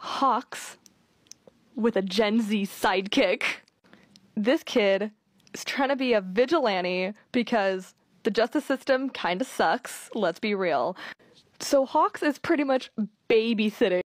Hawks with a Gen Z sidekick. This kid is trying to be a vigilante because the justice system kind of sucks, let's be real. So Hawks is pretty much babysitting